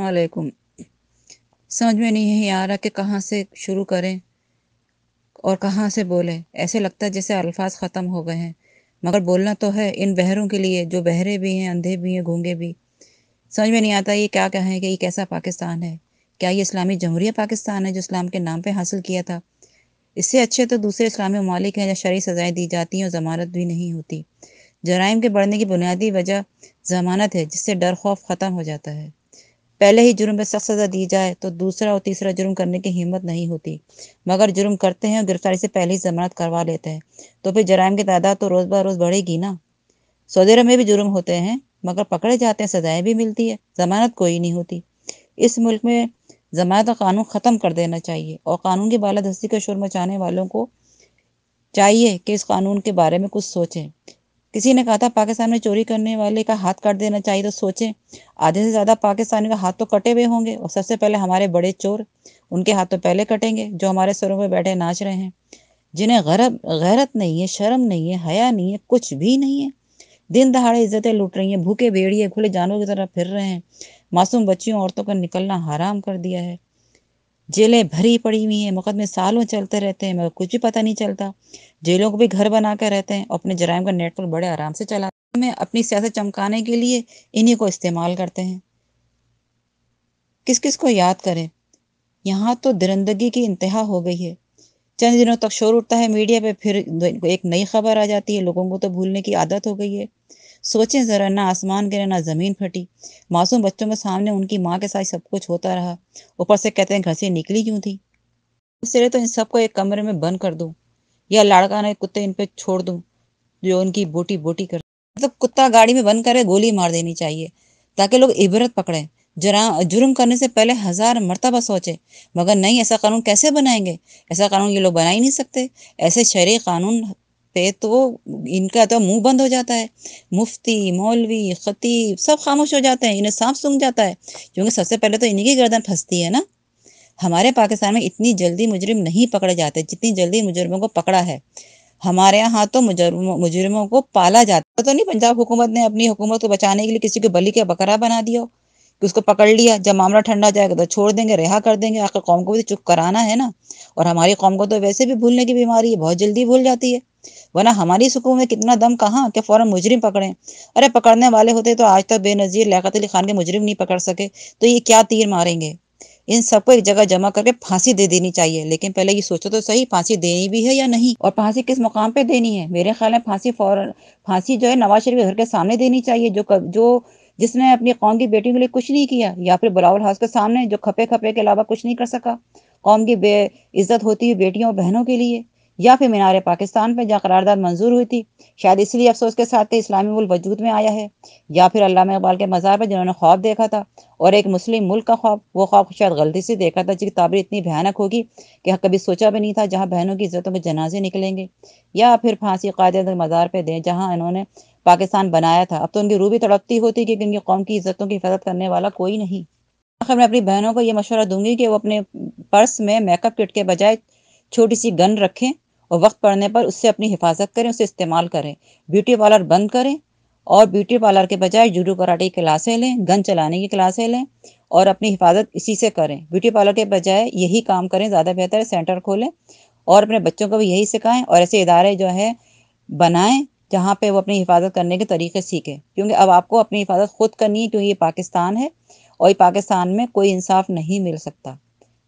अलैकुम समझ में नहीं आ रहा कि कहाँ से शुरू करें और कहाँ से बोलें ऐसे लगता है जैसे अल्फाज ख़त्म हो गए हैं मगर बोलना तो है इन बहरों के लिए जो बहरे भी हैं अंधे भी हैं घूंगे भी समझ में नहीं आता ये क्या कहें कि ये कैसा पाकिस्तान है क्या ये इस्लामी जमहूरिया पाकिस्तान है जो इस्लाम के नाम पर हासिल किया था इससे अच्छे तो दूसरे इस्लामी ममालिक हैं जहाँ शरी सज़ाएँ दी जाती हैं और जमानत भी नहीं होती जराइम के बढ़ने की बुनियादी वजह जमानत है जिससे डर खौफ ख़त्म हो जाता है पहले ही जुर्म में सख्त सजा दी जाए तो दूसरा और तीसरा जुर्म करने की हिम्मत नहीं होती मगर जुर्म करते हैं और गिरफ्तारी से पहले ही जमानत करवा लेते हैं तो फिर जराइम की तादाद तो रोज ब रोज बढ़ेगी ना सऊदी अरब में भी जुर्म होते हैं मगर पकड़े जाते हैं सजाएं भी मिलती है जमानत कोई नहीं होती इस मुल्क में जमानत का कानून ख़त्म कर देना चाहिए और कानून की बालादस्ती का शोर मचाने वालों को चाहिए कि इस कानून के बारे में कुछ सोचें किसी ने कहा था पाकिस्तान में चोरी करने वाले का हाथ काट देना चाहिए तो सोचे आधे से ज़्यादा पाकिस्तानी का हाथ तो कटे हुए होंगे और सबसे पहले हमारे बड़े चोर उनके हाथ तो पहले कटेंगे जो हमारे सरों पर बैठे नाच रहे हैं जिन्हें गरब गैरत नहीं है शर्म नहीं है हया नहीं है कुछ भी नहीं है दिन दहाड़े इज्जतें लूट रही हैं भूखे भेड़िए खुले जानवरों की तरह फिर रहे हैं मासूम बच्चियों औरतों का निकलना हराम कर दिया है जेलें भरी पड़ी हुई हैं मुकदमे सालों चलते रहते हैं मगर कुछ भी पता नहीं चलता जेलों को भी घर बना कर रहते हैं अपने जराइम का नेटवर्क बड़े आराम से चला में अपनी सियासत चमकाने के लिए इन्हीं को इस्तेमाल करते हैं किस किस को याद करें यहाँ तो दरंदगी की इंतहा हो गई है चंद दिनों तक शोर उठता है मीडिया पे फिर एक नई खबर आ जाती है लोगों को तो भूलने की आदत हो गई है सोचें ज़रा ना आसमान गिरे ना ज़मीन फटी मासूम बच्चों के सामने उनकी माँ के साथ सब कुछ होता रहा ऊपर से कहते हैं घर से निकली क्यों थी इसलिए तो इन सबको एक कमरे में बंद कर दो या लड़का ना कुत्ते इन पर छोड़ दूं जो उनकी बोटी बोटी कर मतलब तो कुत्ता गाड़ी में बंद करे गोली मार देनी चाहिए ताकि लोग इबरत पकड़े जरा जुर्म करने से पहले हजार मरतबा सोचे मगर नहीं ऐसा कानून कैसे बनाएंगे ऐसा कानून ये लोग बना ही नहीं सकते ऐसे शहरी कानून पे तो इनका तो मुंह बंद हो जाता है मुफ्ती मौलवी खतीब सब खामोश हो जाते हैं इन्हें सांप सूंघ जाता है क्योंकि सबसे पहले तो इन्हीं की गर्दन फंसती है ना हमारे पाकिस्तान में इतनी जल्दी मुजरिम नहीं पकड़े जाते जितनी जल्दी मुजरमों को पकड़ा है हमारे यहाँ तो मुजरमों मुजरिमों को पाला जाता है तो नहीं पंजाब हुकूमत ने अपनी हुकूमत को बचाने के लिए किसी को बलि का बकरा बना दिया कि उसको पकड़ लिया जब मामला ठंडा जाएगा तो छोड़ देंगे रिहा कर देंगे आखिर कौम को भी तो चुप कराना है ना और हमारी कौम को तो वैसे भी भूलने की बीमारी है बहुत जल्दी भूल जाती है वरना हमारी सुकून में कितना दम कहाँ कि फौरन मुजरिम पकड़े अरे पकड़ने वाले होते तो आज तक बेनज़ीर लियात अली खान के मुजरिम नहीं पकड़ सके तो ये क्या तीर मारेंगे इन सबको एक जगह जमा करके फांसी दे देनी चाहिए लेकिन पहले ये सोचो तो सही फांसी देनी भी है या नहीं और फांसी किस मुकाम पे देनी है मेरे ख्याल में फांसी फौरन फांसी जो है नवाज शरीफ के घर के सामने देनी चाहिए जो कर, जो जिसने अपनी कौम की बेटियों के लिए कुछ नहीं किया या फिर बलावल हाउस के सामने जो खपे खपे के अलावा कुछ नहीं कर सका कौम की बे इज्जत होती हुई बेटियों और बहनों के लिए या फिर मीनार पाकिस्तान में जहाँ करारदाद मंजूर हुई थी शायद इसलिए अफसोस के साथ इस्लामी मुल्क वजूद में आया है या फिर अल्लाह इकबाल के मज़ार पर जिन्होंने ख्वाब देखा था और एक मुस्लिम मुल्क का ख्वाब वो ख्वाब शायद गलती से देखा था जिसकी ताबीर इतनी भयानक होगी कि कभी सोचा भी नहीं था जहाँ बहनों की इज्जतों में जनाजे निकलेंगे या फिर फांसी कायदे मज़ार पर दें जहाँ इन्होंने पाकिस्तान बनाया था अब तो उनकी रूह भी तड़पती होती क्योंकि उनकी कौम की इज्जतों की हिफाजत करने वाला कोई नहीं आखिर मैं अपनी बहनों को ये मशवरा दूंगी कि वो अपने पर्स में मेकअप किट के बजाय छोटी सी गन रखें और वक्त पड़ने पर उससे अपनी हिफाजत करें उसे इस्तेमाल करें ब्यूटी पार्लर बंद करें और ब्यूटी पार्लर के बजाय जूडो कराटे की क्लासें लें गन चलाने की क्लासें लें और अपनी हिफाजत इसी से करें ब्यूटी पार्लर के बजाय यही काम करें ज़्यादा बेहतर है सेंटर खोलें और अपने बच्चों को भी यही सिखाएं और ऐसे इदारे जो है बनाएं जहाँ पे वो अपनी हिफाजत करने के तरीके सीखें क्योंकि अब आपको अपनी हिफाजत खुद करनी है क्योंकि ये पाकिस्तान है और ये पाकिस्तान में कोई इंसाफ नहीं मिल सकता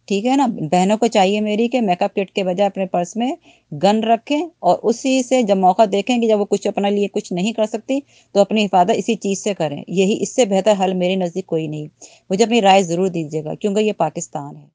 ठीक है ना बहनों को चाहिए मेरी कि मेकअप किट के बजाय अपने पर्स में गन रखें और उसी से जब मौका देखें कि जब वो कुछ अपने लिए कुछ नहीं कर सकती तो अपनी हिफाजत इसी चीज़ से करें यही इससे बेहतर हल मेरे नज़दीक कोई नहीं मुझे अपनी राय ज़रूर दीजिएगा क्योंकि ये पाकिस्तान है